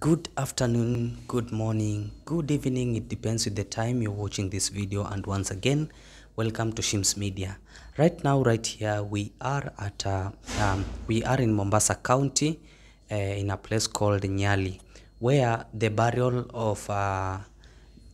Good afternoon, good morning, good evening. It depends with the time you're watching this video. And once again, welcome to Shims Media. Right now, right here, we are at a, uh, um, we are in Mombasa County, uh, in a place called Nyali, where the burial of uh,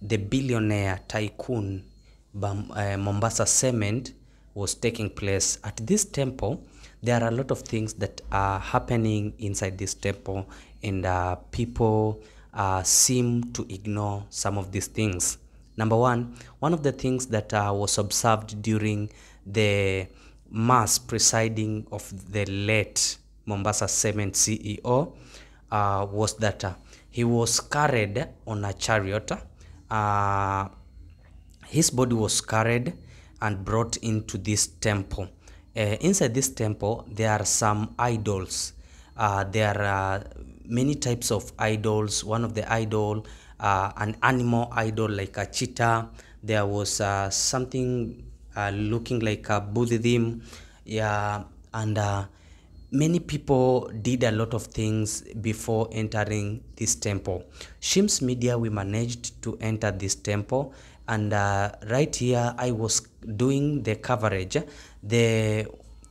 the billionaire tycoon Bam, uh, Mombasa Cement was taking place. At this temple, there are a lot of things that are happening inside this temple and uh, people uh, seem to ignore some of these things. Number one, one of the things that uh, was observed during the mass presiding of the late Mombasa Cement CEO uh, was that uh, he was carried on a chariot. Uh, his body was carried and brought into this temple. Uh, inside this temple, there are some idols. Uh, there are many types of idols. One of the idol, uh, an animal idol like a cheetah. There was uh, something uh, looking like a Buddhism. Yeah, and uh, many people did a lot of things before entering this temple. Shims Media, we managed to enter this temple. And uh, right here, I was doing the coverage. The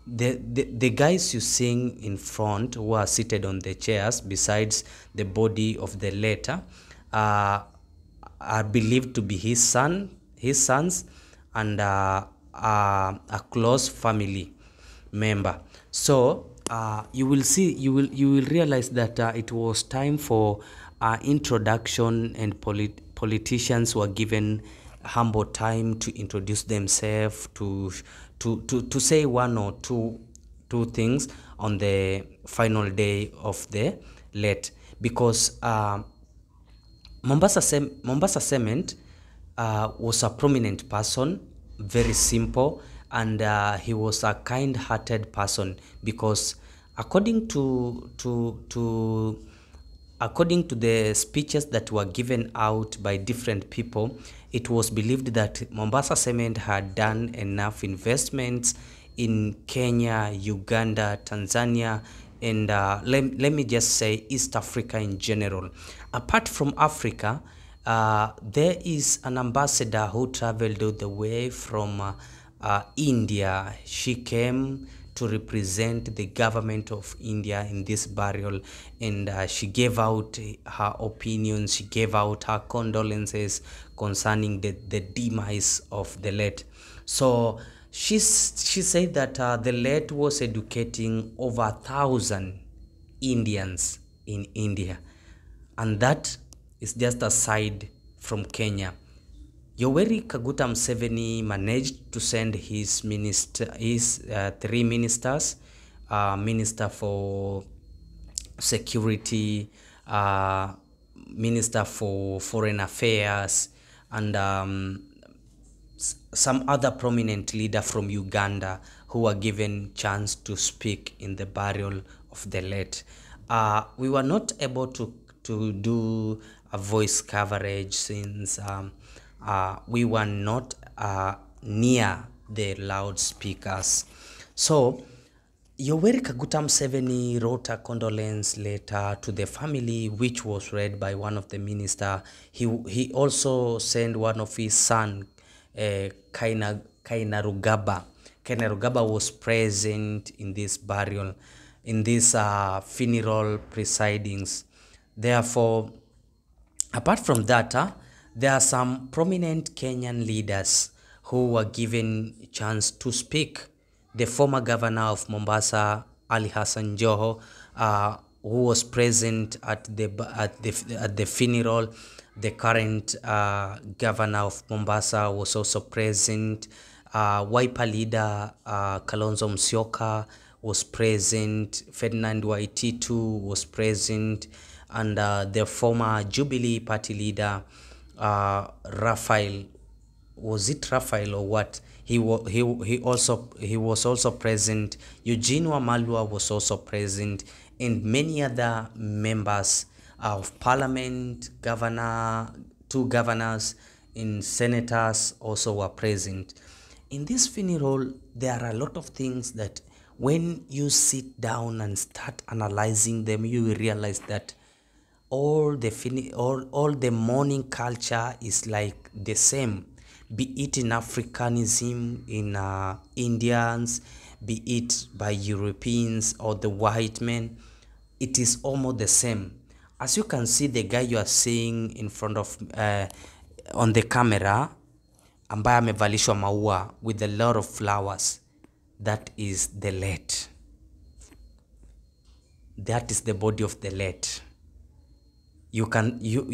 the, the, the guys you seeing in front who are seated on the chairs besides the body of the letter uh, are believed to be his son, his sons, and uh, uh, a close family member. So uh, you will see, you will you will realize that uh, it was time for uh, introduction, and polit politicians were given humble time to introduce themselves to to, to, to say one or two, two things on the final day of the let because uh, Mombasa, Sem Mombasa Cement uh, was a prominent person, very simple, and uh, he was a kind-hearted person because according to, to, to According to the speeches that were given out by different people, it was believed that Mombasa Cement had done enough investments in Kenya, Uganda, Tanzania, and uh, let, let me just say East Africa in general. Apart from Africa, uh, there is an ambassador who traveled all the way from uh, uh India. She came to represent the government of India in this burial. And uh, she gave out her opinions, she gave out her condolences concerning the, the demise of the late. So she, she said that uh, the late was educating over a thousand Indians in India. And that is just aside from Kenya. Yoweri Kaguta Museveni managed to send his minister, his uh, three ministers, uh, minister for security, uh, minister for foreign affairs, and um, some other prominent leader from Uganda who were given chance to speak in the burial of the late. Uh, we were not able to to do a voice coverage since. Um, uh, we were not uh, near the loudspeakers. So, Yoweri Kaguta Museveni wrote a condolence letter to the family, which was read by one of the minister. He, he also sent one of his son, uh, Kaina, Kainarugaba. Kainarugaba was present in this burial, in this uh, funeral presidings. Therefore, apart from that, uh, there are some prominent Kenyan leaders who were given a chance to speak. The former governor of Mombasa, Ali Hassan Joho, uh, who was present at the, at the, at the funeral. The current uh, governor of Mombasa was also present. Uh, Wiper leader uh, Kalonzo Musyoka was present. Ferdinand Waititu was present. And uh, the former Jubilee party leader, uh, Raphael, was it Raphael or what? He, was. he, he also he was also present. Eugene Wamalwa was also present, and many other members of parliament, governor, two governors, and senators also were present. In this funeral, there are a lot of things that when you sit down and start analyzing them, you will realize that all the Fini- all, all the mourning culture is like the same be it in africanism in uh, indians be it by europeans or the white men it is almost the same as you can see the guy you are seeing in front of uh, on the camera ambaye amevalishwa maua with a lot of flowers that is the late that is the body of the late you can you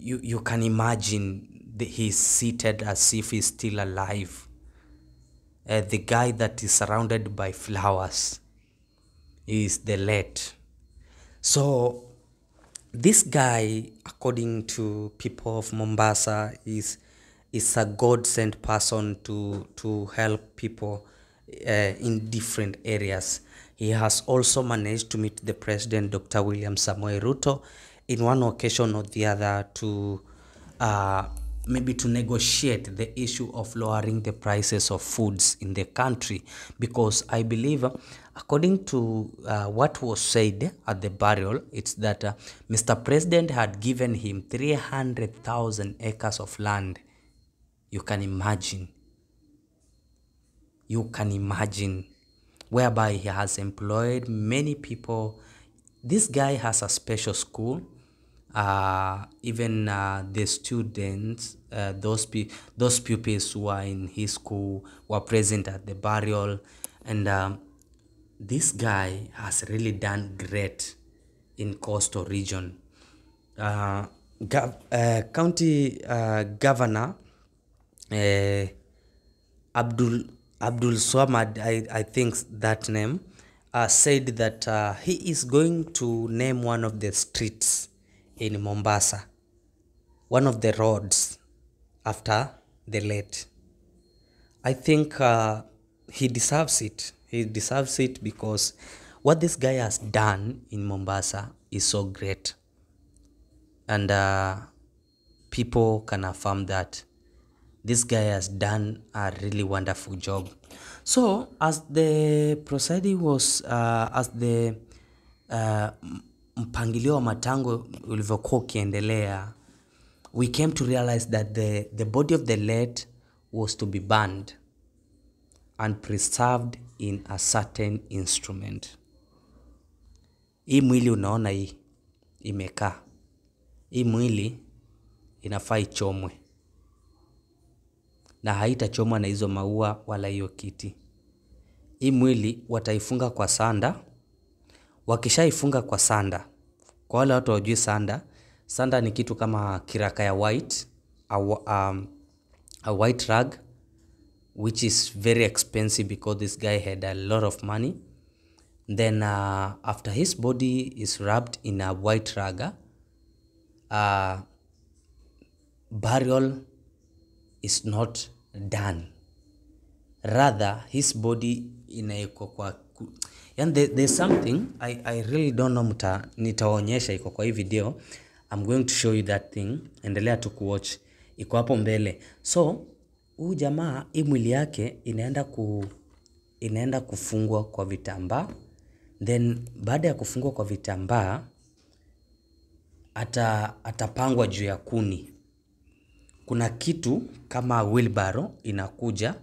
you you can imagine the, he's seated as if he's still alive. Uh, the guy that is surrounded by flowers is the late. So this guy, according to people of Mombasa, is is a God sent person to to help people uh, in different areas. He has also managed to meet the president, Dr. William Samoei Ruto, in one occasion or the other to uh, maybe to negotiate the issue of lowering the prices of foods in the country because I believe according to uh, what was said at the burial it's that uh, Mr. President had given him 300,000 acres of land you can imagine you can imagine whereby he has employed many people this guy has a special school uh, even uh, the students, uh, those pe those pupils who are in his school were present at the burial, and um, this guy has really done great in coastal region. Uh, gov- uh, county uh, governor uh, Abdul Abdul Swamad, I, I think that name, said that he is going to name one of the streets in Mombasa, one of the roads after the late. I think uh, he deserves it. He deserves it because what this guy has done in Mombasa is so great. And uh, people can affirm that this guy has done a really wonderful job. So as the proceeding was, uh, as the uh, mpangilio wa matango ulivyokuwa ukiendelea we came to realize that the, the body of the late was to be burned and preserved in a certain instrument hii mwili unaona hii imekaa hii mwili inafaa ichomwe na haitachomwa na hizo maua wala hiyo kiti hii mwili wataifunga kwa sanda Wakishaifunga kwa sanda, kwa wale watu wajui sanda, sanda ni kitu kama kiraka ya white, a, um, a white rug which is very expensive because this guy had a lot of money. Then uh, after his body is wrapped in a white rug uh, burial is not done. Rather, his body inaekwa kwa yani there, there's something I, I really don't know mta, nitaonyesha iko kwa hii video I'm going to show you that thing endelea tu kuwatch iko hapo mbele so huu jamaa hii mwili yake inaenda ku inaenda kufungwa kwa vitambaa then baada ya kufungwa kwa vitambaa ata, atapangwa juu ya kuni. Kuna kitu kama wheelbarrow inakuja,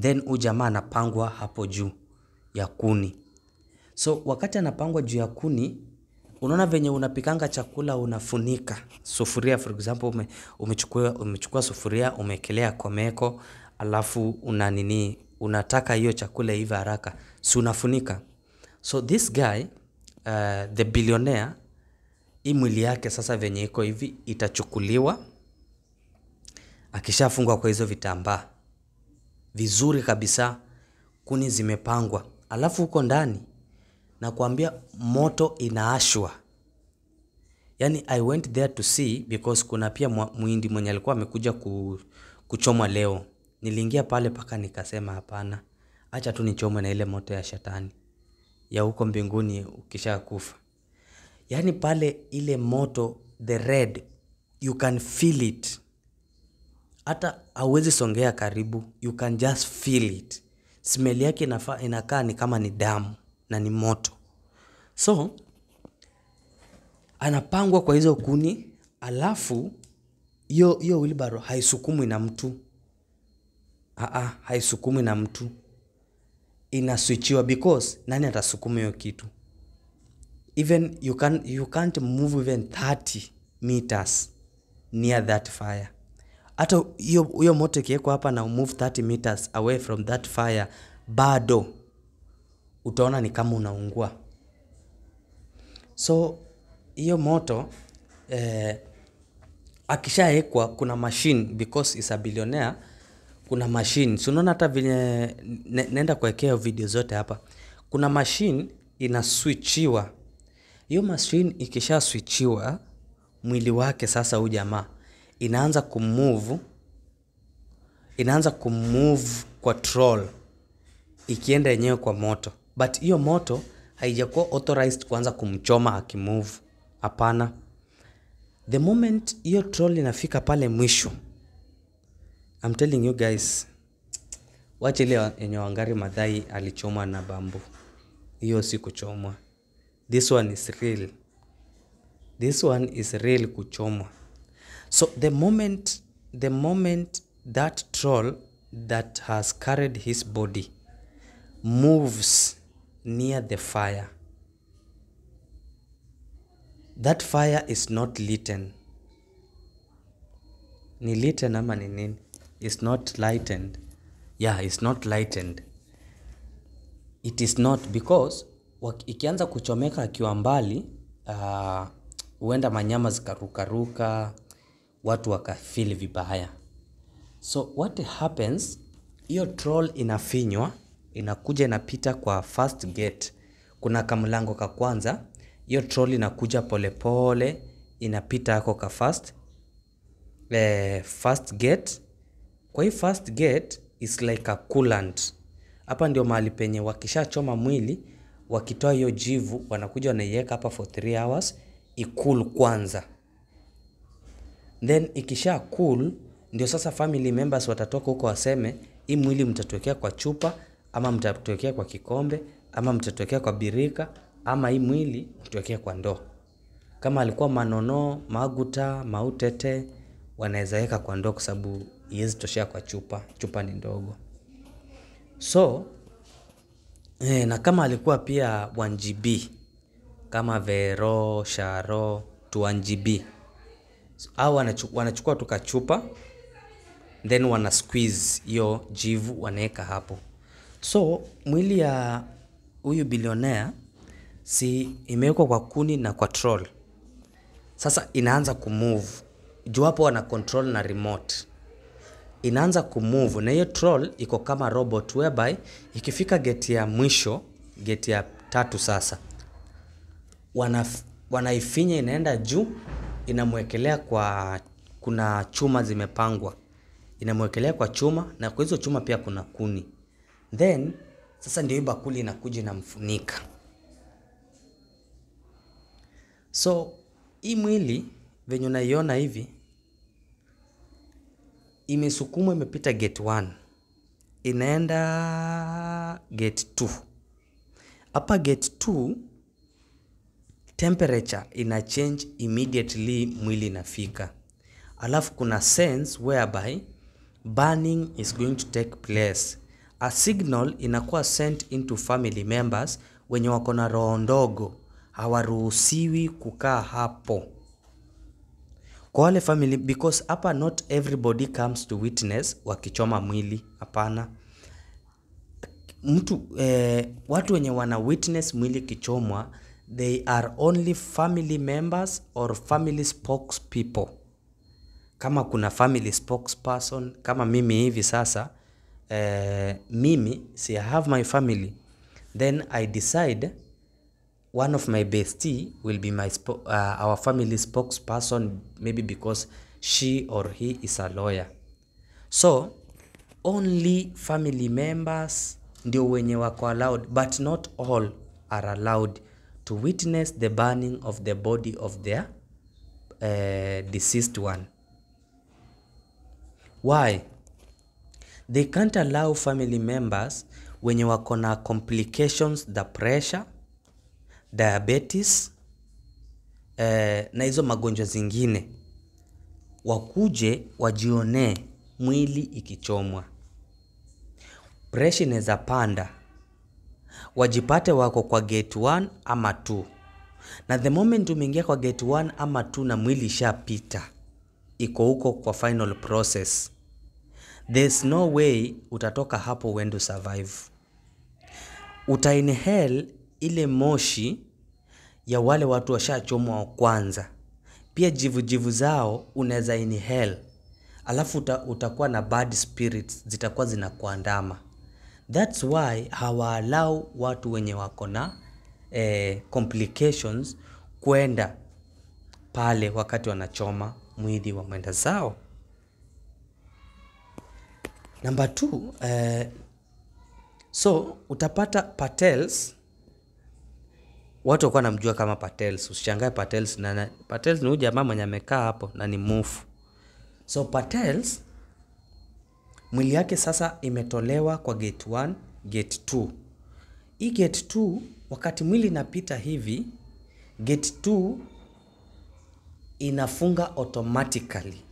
then huu jamaa anapangwa hapo juu ya kuni. So wakati anapangwa juu ya kuni, unaona venye unapikanga chakula unafunika sufuria. For example, ume, umechukua, umechukua sufuria umekelea kwa meko, alafu una nini, unataka hiyo chakula iva haraka, si unafunika. So this guy uh, the billionaire, hii mwili yake sasa venye iko hivi itachukuliwa akishafungwa kwa hizo vitambaa vizuri kabisa, kuni zimepangwa, alafu huko ndani nakwambia moto inaashwa. Yani, I went there to see because kuna pia muhindi mwenye alikuwa amekuja kuchomwa leo. Niliingia pale paka nikasema hapana, acha tu nichomwe na ile moto ya shetani ya huko mbinguni ukisha kufa Yani pale ile moto the red you can feel it, hata hauwezi songea karibu, you can just feel it. Smell yake inakaa ni kama ni damu na ni moto. So anapangwa kwa hizo kuni, alafu hiyo hiyo wilbaro haisukumwi na mtu Aa, haisukumwi na mtu, inaswichiwa because nani atasukuma hiyo kitu? Even you can you can't move even 30 meters near that fire. Hata hiyo hiyo moto ikiwekwa hapa na move 30 meters away from that fire, bado utaona ni kama unaungua. So hiyo moto eh, akishaekwa kuna machine because is a billionaire, kuna machine. Si unaona hata vile naenda kuwekea video zote hapa. Kuna machine inaswichiwa. Hiyo machine ikisha mwili wake sasa huyu jamaa inaanza kumove inaanza kumove kwa troll ikienda yenyewe kwa moto but hiyo moto haijakuwa authorized kuanza kumchoma akimove. Hapana, the moment hiyo troll inafika pale mwisho, I'm telling you guys, wacha ile yenye Wangari Madhai alichomwa na bambu, hiyo si kuchomwa. This one is real, this one is real kuchomwa. So the moment, the moment that troll that has carried his body moves near the fire. That fire is not litten. Ni litten ama ni nini? It's not lightened. Yeah, it's not lightened. It is not because ikianza kuchomeka akiwa mbali uh, huenda uh, manyama zikarukaruka, watu wakafili vibaya. So what happens, hiyo troll inafinywa inakuja inapita kwa first gate. Kuna kamlango ka kwanza, hiyo troll inakuja polepole pole, inapita hako ka first, eh, first gate. Kwa hii first gate is like a coolant. Hapa ndio mahali penye wakishachoma mwili wakitoa hiyo jivu wanakuja wanaiweka hapa for 3 hours ikul kwanza, then ikisha cool ndio sasa family members watatoka huko waseme hii mwili mtatuwekea kwa chupa ama mtatokea kwa kikombe ama mtatokea kwa birika ama hii mwili mtokea kwa ndoo. Kama alikuwa manono, maguta, mautete wanaweza weka kwa ndoo kwa sababu iwezi toshea kwa chupa, chupa ni ndogo. So eh, na kama alikuwa pia 1GB kama vero, sharo, 1GB au wanachukua, wanachukua tukachupa then wana squeeze hiyo jivu wanaweka hapo. So mwili ya huyu bilionea si imewekwa kwa kuni na kwa troll. Sasa inaanza kumove juu hapo wana control na remote inaanza kumove na hiyo troll iko kama robot whereby ikifika geti ya mwisho, geti ya tatu sasa wana, wanaifinya inaenda juu, inamwekelea kwa, kuna chuma zimepangwa, inamwekelea kwa chuma na kwa hizo chuma pia kuna kuni Then sasa ndio bakuli inakuja inamfunika. So hii mwili venye unaiona hivi imesukumwa, imepita gate 1 inaenda gate 2. Hapa gate 2 temperature ina change immediately mwili inafika, alafu kuna sense whereby burning is going to take place A signal inakuwa sent into family members wenye wako na roho ndogo, hawaruhusiwi kukaa hapo kwa wale family, because hapa not everybody comes to witness wakichoma mwili. Hapana mtu eh, watu wenye wana witness mwili kichomwa, they are only family members or family spokespeople. Kama kuna family spokesperson kama mimi hivi sasa uh, mimi si I have my family then I decide one of my bestie will be my uh, our family spokesperson maybe because she or he is a lawyer so only family members ndio wenye wako allowed but not all are allowed to witness the burning of the body of their uh, deceased one why They can't allow family members wenye wako na complications the pressure, diabetes eh, na hizo magonjwa zingine wakuje wajionee mwili ikichomwa, presha inaweza panda, wajipate wako kwa gate 1 ama 2, na the moment umeingia kwa gate 1 ama 2 na mwili ishapita, iko huko kwa final process there's no way utatoka hapo uende survive. Uta inhale ile moshi ya wale watu washachomwa wa kwanza, pia jivujivu zao unaweza inhale, alafu uta, utakuwa na bad spirits zitakuwa zinakuandama. That's why hawaalau watu wenye wako na eh, complications kwenda pale wakati wanachoma mwili wa mwenda zao. Number two, eh, so utapata Patels, watu wakuwa namjua kama Patels. Usishangae Patels na Patels ni huyu jamaa mwenye amekaa hapo na ni mufu. So Patels mwili yake sasa imetolewa kwa gate 1, gate 2. Hii gate 2 wakati mwili inapita hivi, gate 2 inafunga automatically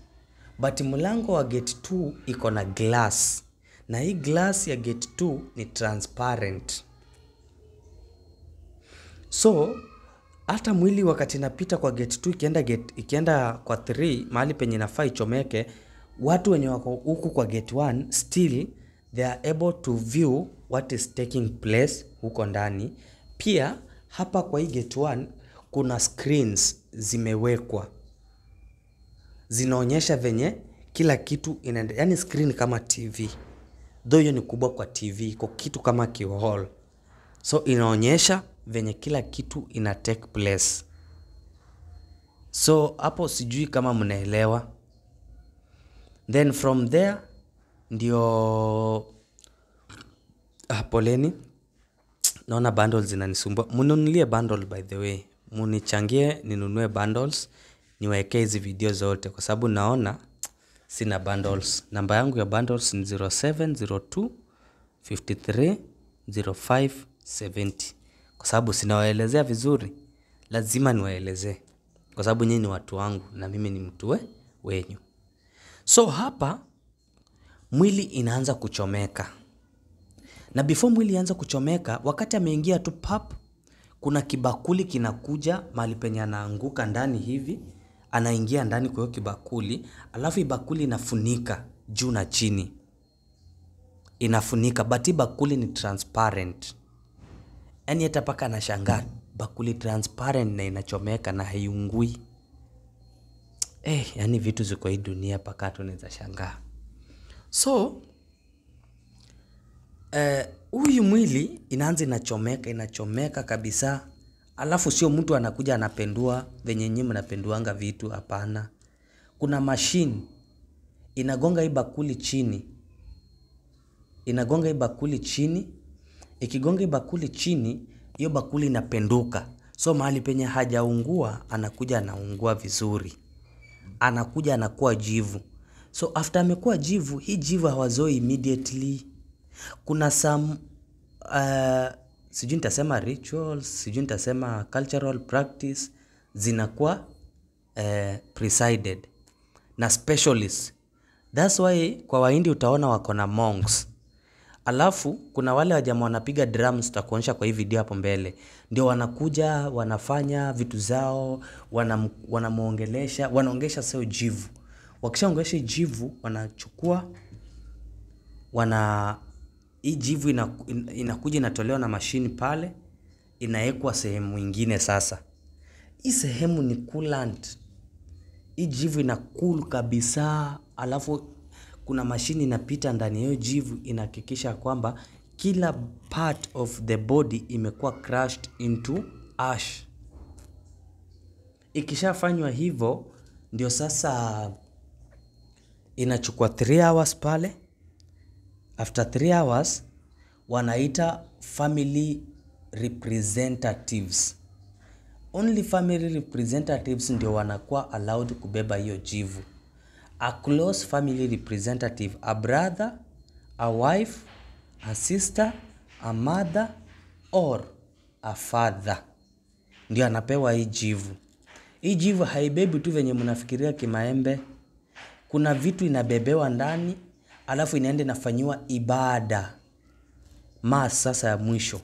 but mlango wa gate 2 iko na glass na hii glass ya gate 2 ni transparent. So hata mwili wakati inapita kwa gate 2 ikienda gate, ikienda kwa 3 mahali penye nafaa ichomeke, watu wenye wako huku kwa gate 1 still they are able to view what is taking place huko ndani. Pia hapa kwa hii gate 1 kuna screens zimewekwa zinaonyesha venye kila kitu inaendelea, yani screen kama TV, though hiyo ni kubwa kwa TV, kwa kitu kama kihall, so inaonyesha venye kila kitu ina take place. So hapo sijui kama mnaelewa. Then from there ndio ah, poleni. Naona bundles zinanisumbua, Mununulie bundle by the way, munichangie ninunue bundles niwekee hizi video zote kwa sababu naona sina bundles. Namba yangu ya bundles ni 0702 53 Kwa sababu sinawaelezea vizuri, lazima niwaelezee kwa sababu nyinyi ni watu wangu na mimi ni mtu we, wenyu. So hapa mwili inaanza kuchomeka, na before mwili anza kuchomeka, wakati ameingia tu pap, kuna kibakuli kinakuja mahali penye anaanguka ndani hivi anaingia ndani kwa hiyo kibakuli, alafu ibakuli inafunika juu na chini, inafunika but bakuli ni transparent. Yani hata paka anashangaa bakuli transparent na inachomeka na haiungui. Eh, yani vitu ziko hii dunia paka tunaweza shangaa. So eh, huyu uh, mwili inaanza inachomeka inachomeka kabisa Alafu sio mtu anakuja anapendua venye nyinyi mnapenduanga vitu, hapana. Kuna mashine inagonga hii bakuli chini, inagonga hii bakuli chini. Ikigonga hii bakuli chini, hiyo bakuli inapenduka, so mahali penye hajaungua anakuja anaungua vizuri, anakuja anakuwa jivu. So after amekuwa jivu, hii jivu hawazoi immediately. Kuna some uh, sijui nitasema rituals, sijui nitasema cultural practice zinakuwa eh, presided na specialists. That's why kwa Wahindi utaona wako na monks. Alafu kuna wale wajama wanapiga drums, tutakuonyesha kwa hii video hapo mbele, ndio wanakuja wanafanya vitu zao, wanam, wanamuongelesha, wanaongesha sio jivu. Wakishaongesha jivu wanachukua wana hii jivu inakuja inatolewa na mashini pale, inawekwa sehemu ingine. Sasa hii sehemu ni coolant. Hii jivu ina cool kabisa, alafu kuna mashini inapita ndani ya hiyo jivu inahakikisha kwamba kila part of the body imekuwa crushed into ash. Ikishafanywa hivyo, ndio sasa inachukua 3 hours pale After three hours wanaita family representatives. Only family representatives ndio wanakuwa allowed kubeba hiyo jivu. A close family representative, a brother, a wife, a sister, a mother or a father ndio anapewa hii jivu. Hii jivu haibebi tu venye mnafikiria kimaembe. Kuna vitu inabebewa ndani alafu inaenda inafanyiwa ibada ma sasa ya mwisho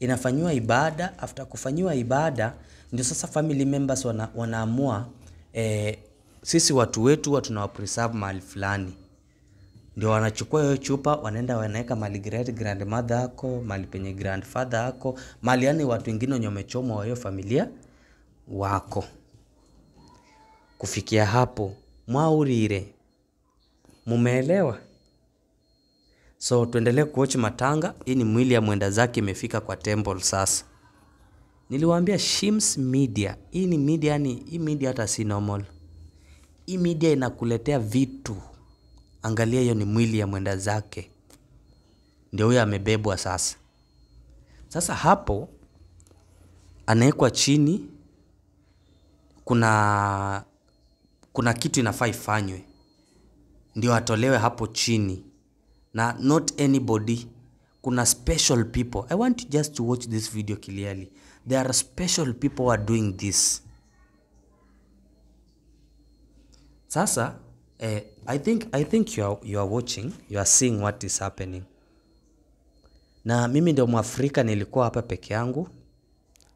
inafanyiwa ibada. After kufanyiwa ibada, ndio sasa family members wana, wanaamua eh, sisi watu wetu tunawa preserve mahali fulani, ndio wanachukua hiyo chupa wanaenda wanaweka mali great grandmother yako, mali penye grandfather yako, mali yani watu wengine wenye wamechomwa wa hiyo familia wako. Kufikia hapo mwaurire Mumeelewa? So tuendelee kuochi matanga. Hii ni mwili ya mwenda zake imefika kwa temple sasa. Niliwaambia Shims Media. Hii ni media ni hii media hata si normal. Hii media inakuletea vitu. Angalia hiyo ni mwili ya mwenda zake. Ndio huyo amebebwa sasa. Sasa hapo anawekwa chini kuna kuna kitu inafaa ifanywe ndio atolewe hapo chini na not anybody kuna special people i want you just to watch this video clearly there are special people who are doing this sasa eh, i think, I think you, are, you are watching you are seeing what is happening na mimi ndio mwafrika nilikuwa hapa peke yangu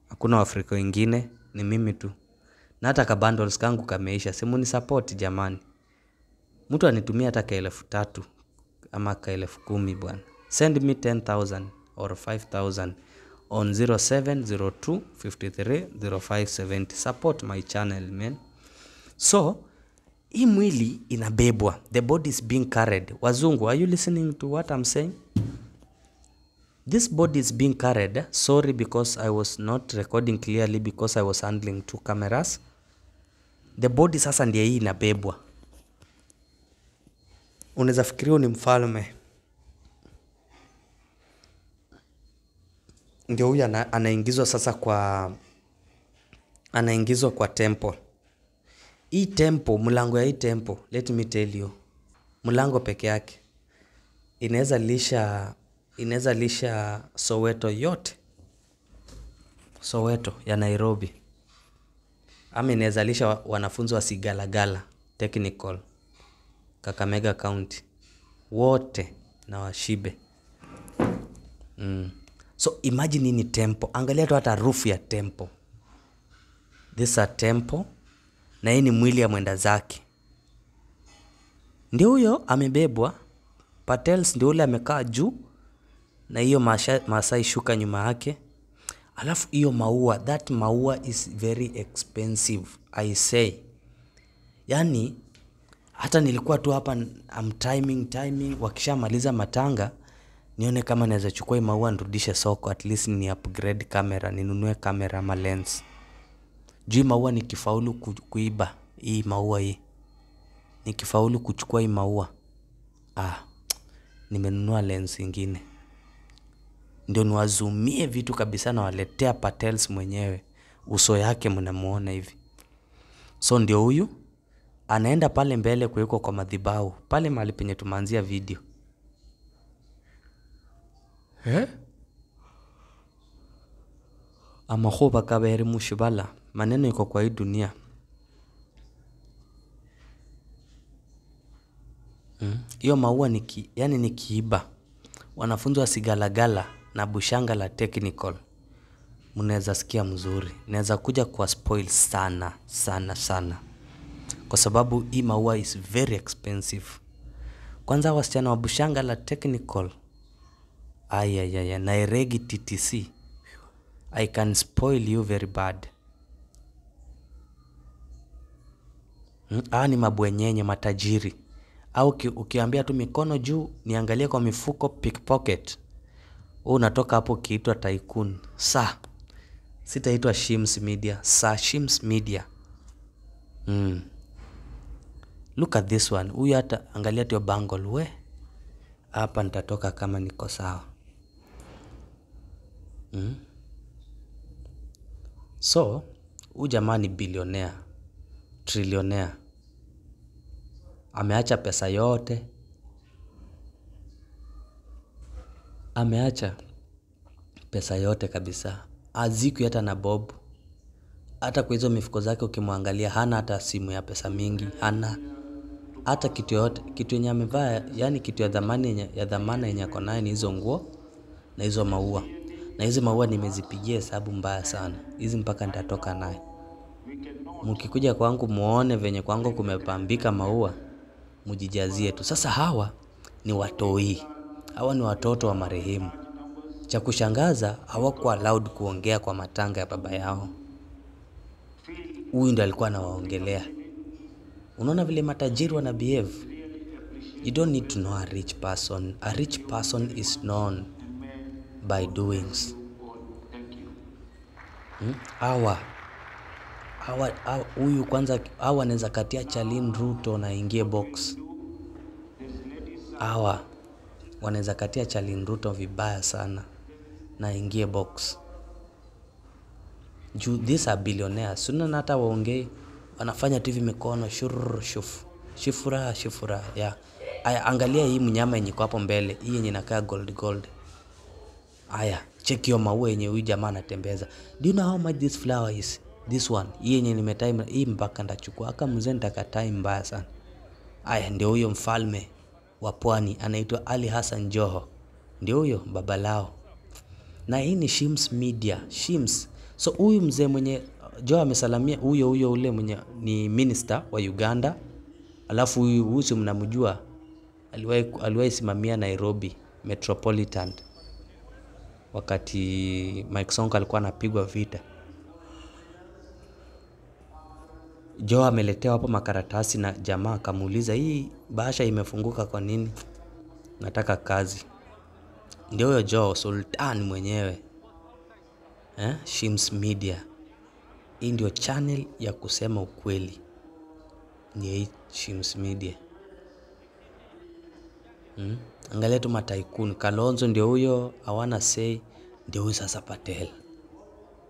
hakuna waafrika wengine ni mimi tu na hata kabundles kangu kameisha simu ni support jamani mtu anitumia hata kaelfu tatu ama kaelfu kumi bwana, send me 10000 or 5000 on 0702530570 Support my channel man. So hii mwili inabebwa, the body is being carried. Wazungu, are you listening to what I'm saying? This body is being carried. Sorry because I was not recording clearly because I was handling two cameras. The body sasa ndiye hii inabebwa unaweza fikiria ni mfalme ndio huyu ana, anaingizwa sasa kwa anaingizwa kwa tempo hii tempo, mlango ya hii tempo, let me tell you mlango peke yake inaweza lisha inaweza lisha soweto yote soweto ya nairobi ama inaweza lisha wanafunzi wa sigalagala technical Kakamega County wote na washibe mm. So imagine ni tempo, angalia tu hata rufu ya tempo. This a tempo, na hii ni mwili ya mwenda zake, ndio huyo amebebwa. Patels ndio ule amekaa juu, na hiyo Masai shuka nyuma yake, alafu hiyo maua, that maua is very expensive I say, yani hata nilikuwa tu hapa I'm timing timing, wakishamaliza matanga nione kama naweza chukua maua nirudishe soko, at least ni upgrade kamera, ninunue kamera ama lens juu maua nikifaulu ku, kuiba hii maua hii, nikifaulu kuchukua hii maua ah, nimenunua lens ingine ndio niwazumie vitu kabisa, nawaletea Patels mwenyewe, uso yake mnamuona hivi, so ndio huyu anaenda pale mbele kuwekwa kwa madhibau pale mahali penye tumeanzia video eh? amakhuba kabere mushibala maneno iko kwa hii dunia mm. hiyo hmm. maua ni ki, yani ni kiiba wanafunzi wa Sigalagala na Bushanga la technical mnaweza sikia mzuri, naweza kuja kwa spoil sana sana sana kwa sababu hii maua is very expensive. Kwanza wasichana wa Bushanga la technical ayayaya na Eregi TTC, I can spoil you very bad. Hmm, hawa ni mabwenyenye matajiri, au ukiambia tu mikono juu, niangalie kwa mifuko pickpocket, unatoka hapo ukiitwa tycoon. Sa sitaitwa Shims Media, sa Shims Media mm. Look at this one. Huyu hata angalia tio bangle we. Hapa nitatoka kama niko sawa. Mm. So, huyu jamaa ni bilionea, trilionea. Ameacha pesa yote. Ameacha pesa yote kabisa. aziku hata na Bob. Hata kwa hizo mifuko zake ukimwangalia hana hata simu ya pesa mingi, hana hata kitu yote, kitu yenye amevaa, yani kitu ya dhamani ya dhamana yenye ako ni hizo nguo na hizo maua, na hizo maua nimezipigia hesabu mbaya sana hizi, mpaka nitatoka naye. Mkikuja kwangu muone venye kwangu kumepambika maua, mujijazie tu. Sasa hawa ni watoi, hawa ni watoto wa marehemu. Cha kushangaza hawakuwa loud kuongea kwa matanga ya baba yao. Huyu ndo alikuwa anawaongelea unaona vile matajiri wana behave. You don't need to know a rich person. A rich person is known by doings. Hmm? awa awa huyu kwanza, awa anaweza katia Charlene Ruto na ingie box. awa wanaweza katia Charlene Ruto vibaya sana na ingie box juu these are billionaires, sio hata waongei wanafanya tu hivi mikono shur shuf shifura shifura ya aya, angalia hii mnyama yenye kwa hapo mbele, hii yenye inakaa gold gold. Aya, check hiyo maua yenye huyu jamaa anatembeza. Do you know how much this flower is? This one hii yenye nimetime hii mpaka ndachukua aka mzee, nitaka time mbaya sana. Aya, ndio huyo mfalme wa pwani anaitwa Ali Hassan Joho, ndio huyo baba lao, na hii ni Shims Media Shims. So huyu mzee mwenye jo amesalamia huyo huyo ule mwenye ni minister wa Uganda, alafu huyu huyu mnamjua, aliwahi aliwahi simamia Nairobi Metropolitan wakati Mike Sonko alikuwa anapigwa vita. jo ameletewa hapo makaratasi na jamaa akamuuliza, hii bahasha imefunguka kwa nini? Nataka kazi. Ndio huyo jo Sultan mwenyewe eh, Shims Media. Hii ndio channel ya kusema ukweli, ni hii Shims Media. Hmm? Angalia tu mataikuni, Kalonzo ndio huyo, hawana say ndio huyo sasa Patel.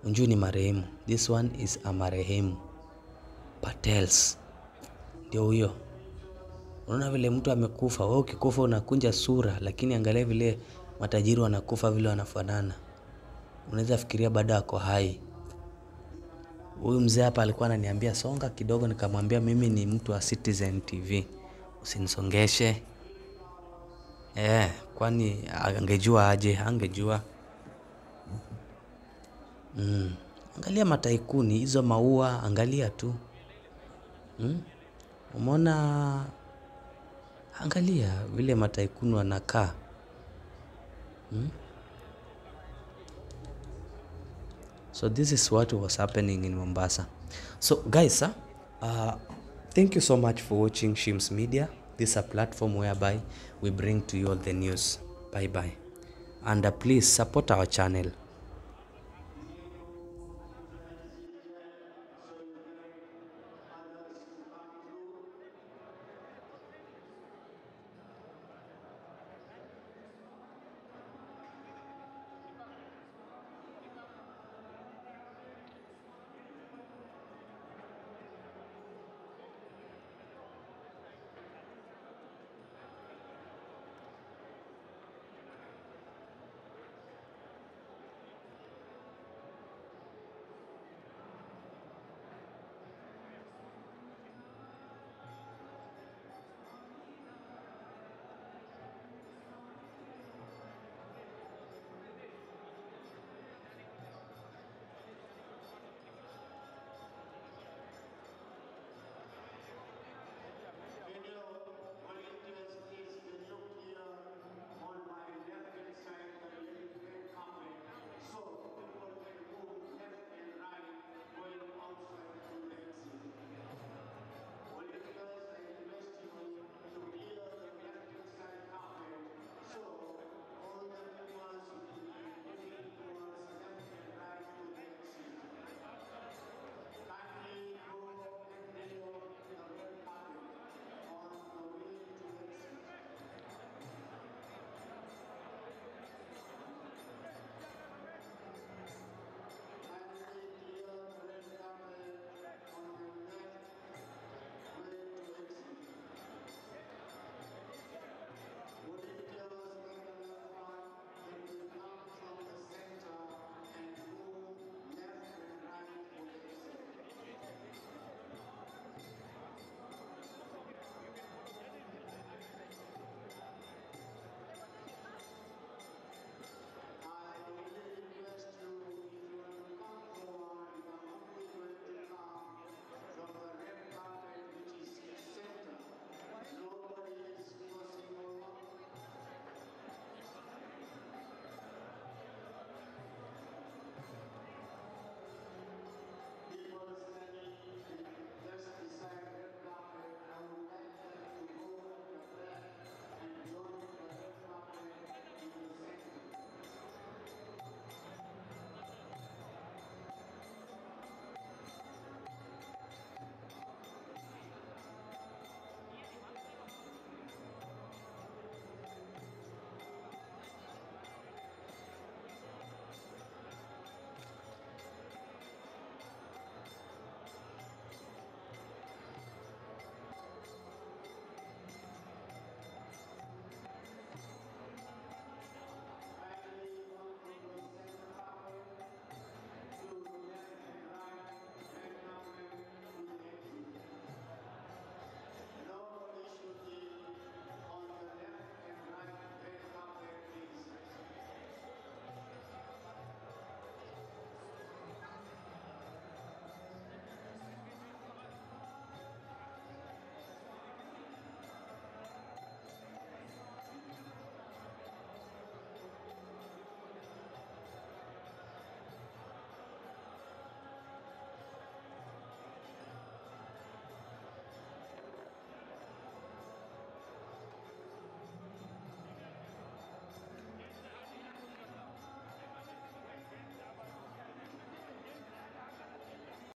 Unjui ni marehemu, this one is a marehemu Patels, ndio huyo. Unaona vile mtu amekufa, wewe ukikufa unakunja sura, lakini angalia vile matajiri wanakufa vile wanafanana, unaweza fikiria bado ako hai. Huyu mzee hapa alikuwa ananiambia songa kidogo, nikamwambia mimi ni mtu wa Citizen TV, usinisongeshe. Eh, kwani angejua aje? Angejua. Mm. Angalia mataikuni hizo maua, angalia tu mm? Umeona, angalia vile mataikuni wanakaa mm? so this is what was happening in mombasa so guys uh, uh, thank you so much for watching shims media this is a platform whereby we bring to you all the news bye bye and uh, please support our channel